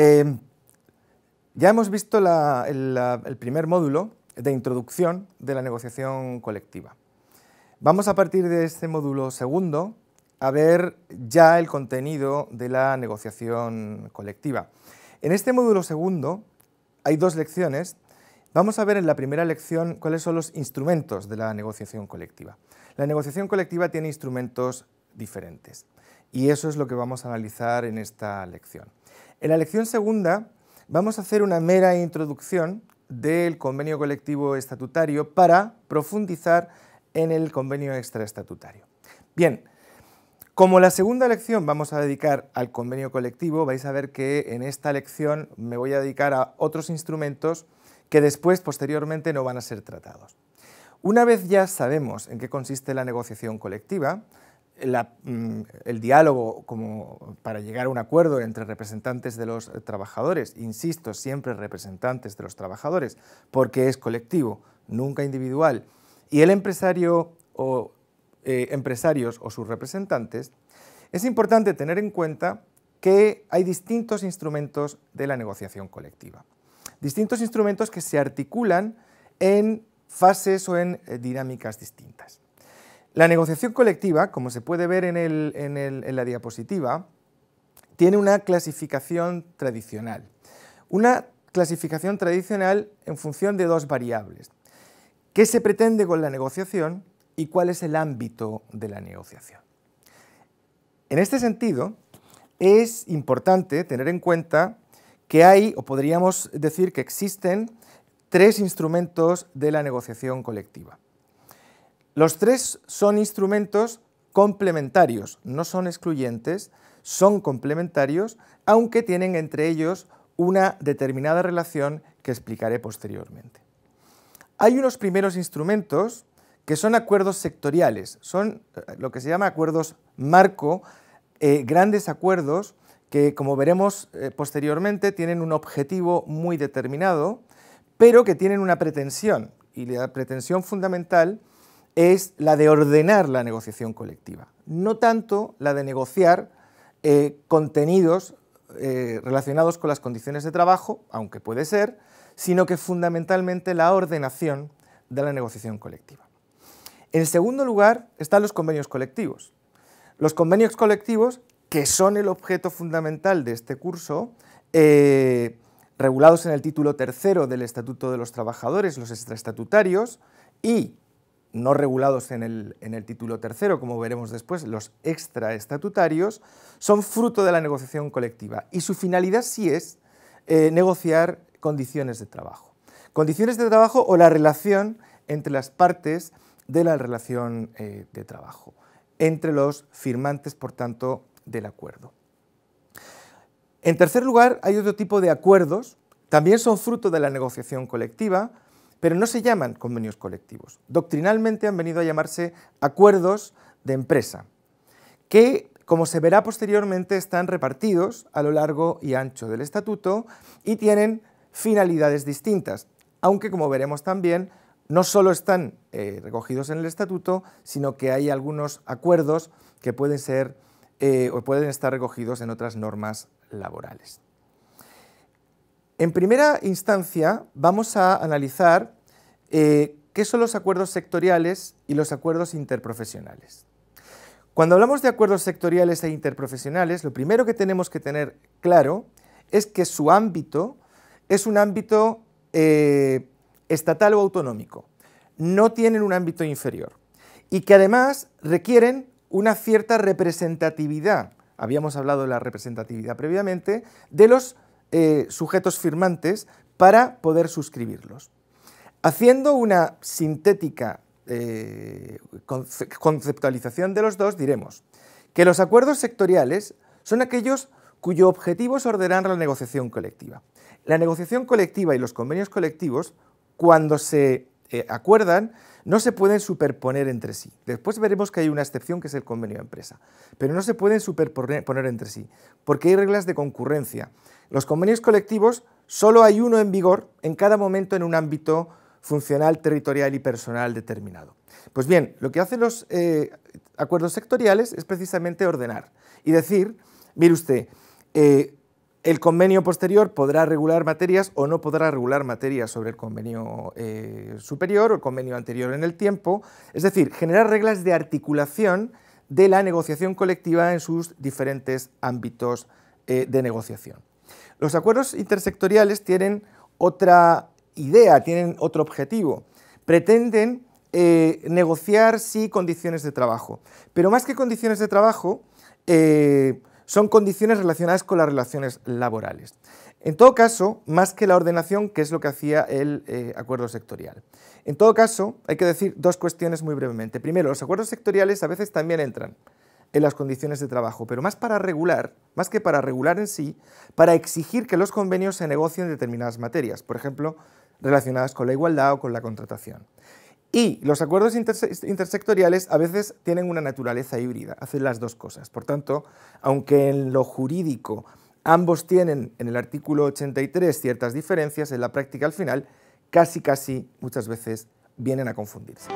Eh, ya hemos visto el primer módulo de introducción de la negociación colectiva. Vamos a partir de este módulo segundo a ver ya el contenido de la negociación colectiva. En este módulo segundo hay dos lecciones. Vamos a ver en la primera lección cuáles son los instrumentos de la negociación colectiva. La negociación colectiva tiene instrumentos diferentes. Y eso es lo que vamos a analizar en esta lección. En la lección segunda vamos a hacer una mera introducción del convenio colectivo estatutario para profundizar en el convenio extraestatutario. Bien, como la segunda lección vamos a dedicar al convenio colectivo, vais a ver que en esta lección me voy a dedicar a otros instrumentos que después, posteriormente, no van a ser tratados. Una vez ya sabemos en qué consiste la negociación colectiva, Mm, el diálogo como para llegar a un acuerdo entre representantes de los trabajadores, insisto, siempre representantes de los trabajadores, porque es colectivo, nunca individual, y el empresario o eh, empresarios o sus representantes, es importante tener en cuenta que hay distintos instrumentos de la negociación colectiva. Distintos instrumentos que se articulan en fases o en eh, dinámicas distintas. La negociación colectiva, como se puede ver en, la diapositiva, tiene una clasificación tradicional. Una clasificación tradicional en función de dos variables. ¿Qué se pretende con la negociación y cuál es el ámbito de la negociación? En este sentido, es importante tener en cuenta que hay, o podríamos decir que existen, tres instrumentos de la negociación colectiva. Los tres son instrumentos complementarios, no son excluyentes, son complementarios, aunque tienen entre ellos una determinada relación que explicaré posteriormente. Hay unos primeros instrumentos que son acuerdos sectoriales, son eh, lo que se llama acuerdos marco, eh, grandes acuerdos que, como veremos eh, posteriormente, tienen un objetivo muy determinado, pero que tienen una pretensión, y la pretensión fundamental es la de ordenar la negociación colectiva, no tanto la de negociar eh, contenidos eh, relacionados con las condiciones de trabajo, aunque puede ser, sino que fundamentalmente la ordenación de la negociación colectiva. En segundo lugar están los convenios colectivos. Los convenios colectivos, que son el objeto fundamental de este curso, eh, regulados en el título tercero del Estatuto de los Trabajadores, los extraestatutarios, y no regulados en el, título tercero, como veremos después, los extraestatutarios, son fruto de la negociación colectiva y su finalidad sí es eh, negociar condiciones de trabajo. Condiciones de trabajo o la relación entre las partes de la relación eh, de trabajo, entre los firmantes, por tanto, del acuerdo. En tercer lugar, hay otro tipo de acuerdos, también son fruto de la negociación colectiva, pero no se llaman convenios colectivos. Doctrinalmente han venido a llamarse acuerdos de empresa, que, como se verá posteriormente, están repartidos a lo largo y ancho del estatuto y tienen finalidades distintas, aunque, como veremos también, no solo están eh, recogidos en el estatuto, sino que hay algunos acuerdos que ser eh, o pueden estar recogidos en otras normas laborales. En primera instancia, vamos a analizar eh, qué son los acuerdos sectoriales y los acuerdos interprofesionales. Cuando hablamos de acuerdos sectoriales e interprofesionales, lo primero que tenemos que tener claro es que su ámbito es un ámbito eh, estatal o autonómico. No tienen un ámbito inferior. Y que además requieren una cierta representatividad, habíamos hablado de la representatividad previamente, de los eh, sujetos firmantes para poder suscribirlos. Haciendo una sintética eh, conceptualización de los dos, diremos que los acuerdos sectoriales son aquellos cuyo objetivo es ordenar la negociación colectiva. La negociación colectiva y los convenios colectivos, cuando se eh, acuerdan, no se pueden superponer entre sí. Después veremos que hay una excepción que es el convenio de empresa, pero no se pueden superponer entre sí, porque hay reglas de concurrencia. Los convenios colectivos solo hay uno en vigor en cada momento en un ámbito funcional, territorial y personal determinado. Pues bien, lo que hacen los eh, acuerdos sectoriales es precisamente ordenar y decir, mire usted, eh, el convenio posterior podrá regular materias o no podrá regular materias sobre el convenio eh, superior o el convenio anterior en el tiempo, es decir, generar reglas de articulación de la negociación colectiva en sus diferentes ámbitos eh, de negociación. Los acuerdos intersectoriales tienen otra idea, tienen otro objetivo. Pretenden eh, negociar sí condiciones de trabajo, pero más que condiciones de trabajo, son condiciones relacionadas con las relaciones laborales. En todo caso, más que la ordenación, que es lo que hacía el eh, acuerdo sectorial. En todo caso, hay que decir dos cuestiones muy brevemente. Primero, los acuerdos sectoriales a veces también entran en las condiciones de trabajo, pero más para regular, más que para regular en sí, para exigir que los convenios se negocien determinadas materias, por ejemplo, relacionadas con la igualdad o con la contratación. Y los acuerdos intersectoriales a veces tienen una naturaleza híbrida, hacen las dos cosas. Por tanto, aunque en lo jurídico ambos tienen en el artículo 83 ciertas diferencias, en la práctica al final casi casi muchas veces vienen a confundirse.